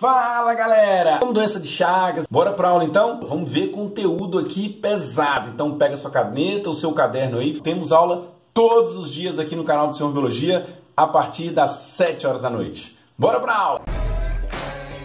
Fala galera! Como doença de Chagas, bora pra aula então? Vamos ver conteúdo aqui pesado. Então pega sua caneta, o seu caderno aí. Temos aula todos os dias aqui no canal do Senhor Biologia a partir das 7 horas da noite. Bora pra aula!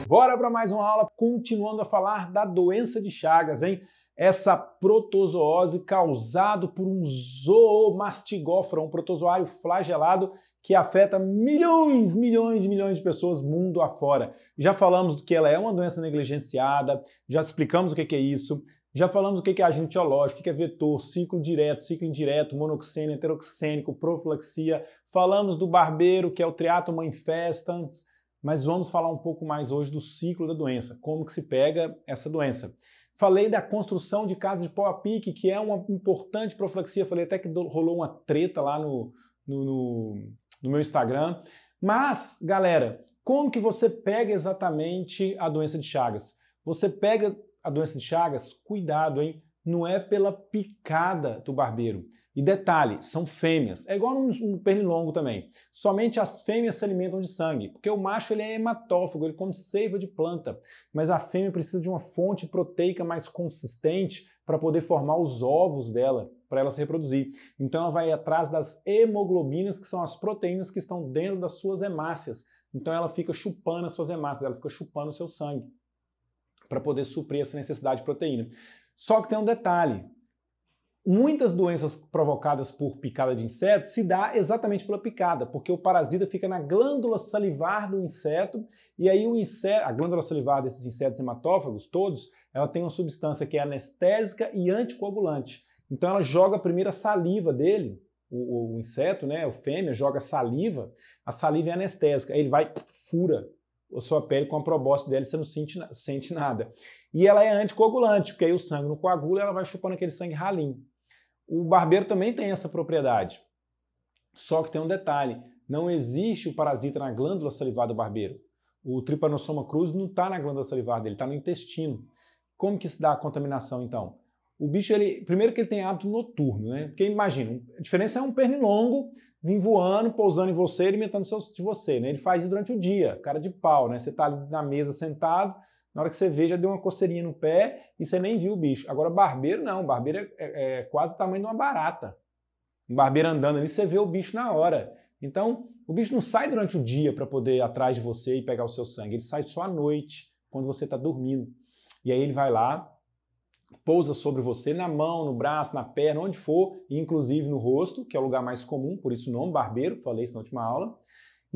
Bora para mais uma aula, continuando a falar da doença de Chagas, hein? Essa protozoose causada por um zoomastigófora, um protozoário flagelado que afeta milhões, milhões e milhões de pessoas mundo afora. Já falamos do que ela é uma doença negligenciada, já explicamos o que é isso, já falamos o que é agente etiológico, o que é vetor, ciclo direto, ciclo indireto, monoxênio, heteroxênico, profilaxia, falamos do barbeiro, que é o triato, infestans, mas vamos falar um pouco mais hoje do ciclo da doença, como que se pega essa doença. Falei da construção de casas de pau a pique, que é uma importante profilaxia, falei até que rolou uma treta lá no, no, no no meu Instagram. Mas, galera, como que você pega exatamente a doença de Chagas? Você pega a doença de Chagas, cuidado, hein? Não é pela picada do barbeiro. E detalhe, são fêmeas. É igual um, pernilongo também. Somente as fêmeas se alimentam de sangue, porque o macho ele é hematófago, ele come seiva de planta, mas a fêmea precisa de uma fonte proteica mais consistente para poder formar os ovos dela, para ela se reproduzir. Então ela vai atrás das hemoglobinas, que são as proteínas que estão dentro das suas hemácias. Então ela fica chupando as suas hemácias, ela fica chupando o seu sangue para poder suprir essa necessidade de proteína. Só que tem um detalhe, Muitas doenças provocadas por picada de inseto se dá exatamente pela picada, porque o parasita fica na glândula salivar do inseto e aí o inseto, a glândula salivar desses insetos hematófagos todos, ela tem uma substância que é anestésica e anticoagulante. Então ela joga primeiro a saliva dele, o, o inseto, né, o fêmea joga saliva, a saliva é anestésica, aí ele vai fura a sua pele com a probóscide dela você não sente, sente nada. E ela é anticoagulante, porque aí o sangue não coagula e ela vai chupando aquele sangue ralinho. O barbeiro também tem essa propriedade. Só que tem um detalhe: não existe o parasita na glândula salivar do barbeiro. O Trypanosoma cruz não está na glândula salivar dele, está no intestino. Como que se dá a contaminação então? O bicho, ele, primeiro que ele tem hábito noturno, né? Porque imagina, a diferença é um pernilongo vim voando, pousando em você, alimentando de você, né? Ele faz isso durante o dia, cara de pau, né? Você está ali na mesa sentado, na hora que você vê, já deu uma coceirinha no pé e você nem viu o bicho. Agora, barbeiro não. Barbeiro é, é, é, quase o tamanho de uma barata. Um barbeiro andando ali, você vê o bicho na hora. Então, o bicho não sai durante o dia para poder ir atrás de você e pegar o seu sangue. Ele sai só à noite, quando você está dormindo. E aí ele vai lá, pousa sobre você na mão, no braço, na perna, onde for, e inclusive no rosto, que é o lugar mais comum, por isso o nome barbeiro, falei isso na última aula.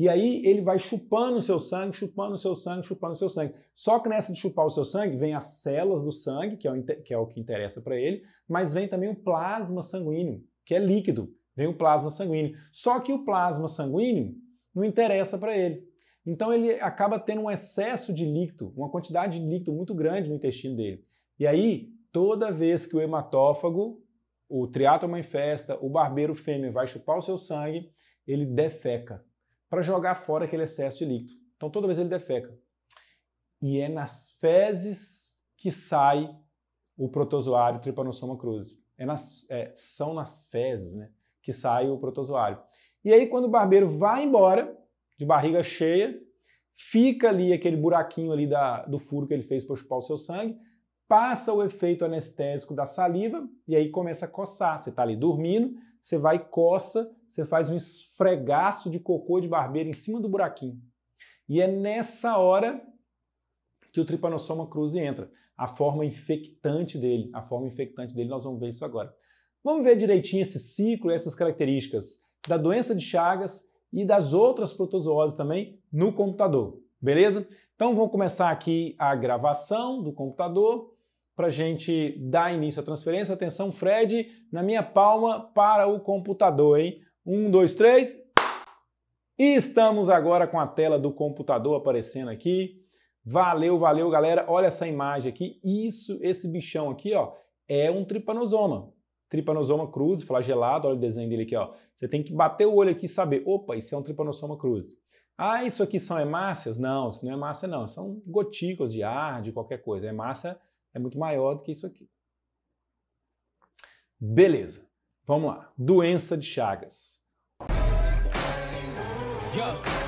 E aí ele vai chupando o seu sangue, chupando o seu sangue, chupando o seu sangue. Só que nessa de chupar o seu sangue, vem as células do sangue, que é o que, é o que interessa para ele, mas vem também o plasma sanguíneo, que é líquido. Vem o plasma sanguíneo. Só que o plasma sanguíneo não interessa para ele. Então ele acaba tendo um excesso de líquido, uma quantidade de líquido muito grande no intestino dele. E aí, toda vez que o hematófago, o triato infesta, o barbeiro fêmea vai chupar o seu sangue, ele defeca para jogar fora aquele excesso de líquido. Então toda vez ele defeca. E é nas fezes que sai o protozoário Trypanosoma cruzi. É nas, é, são nas fezes né, que sai o protozoário. E aí quando o barbeiro vai embora, de barriga cheia, fica ali aquele buraquinho ali da, do furo que ele fez para chupar o seu sangue, passa o efeito anestésico da saliva e aí começa a coçar. Você está ali dormindo, você vai e coça, você faz um esfregaço de cocô de barbeiro em cima do buraquinho. E é nessa hora que o Trypanosoma cruzi entra, a forma infectante dele, a forma infectante dele, nós vamos ver isso agora. Vamos ver direitinho esse ciclo, essas características da doença de Chagas e das outras protozooses também no computador, beleza? Então vamos começar aqui a gravação do computador para a gente dar início à transferência. Atenção, Fred, na minha palma para o computador, hein? Um, dois, três. E estamos agora com a tela do computador aparecendo aqui. Valeu, valeu, galera. Olha essa imagem aqui. Isso, esse bichão aqui, ó, é um tripanosoma. Tripanosoma cruzi, flagelado. Olha o desenho dele aqui, ó. Você tem que bater o olho aqui e saber, opa, isso é um tripanosoma cruzi. Ah, isso aqui são hemácias? Não, isso não é hemácia não. São gotículas de ar, de qualquer coisa. A hemácia é muito maior do que isso aqui. Beleza. Vamos lá. Doença de Chagas. Yeah.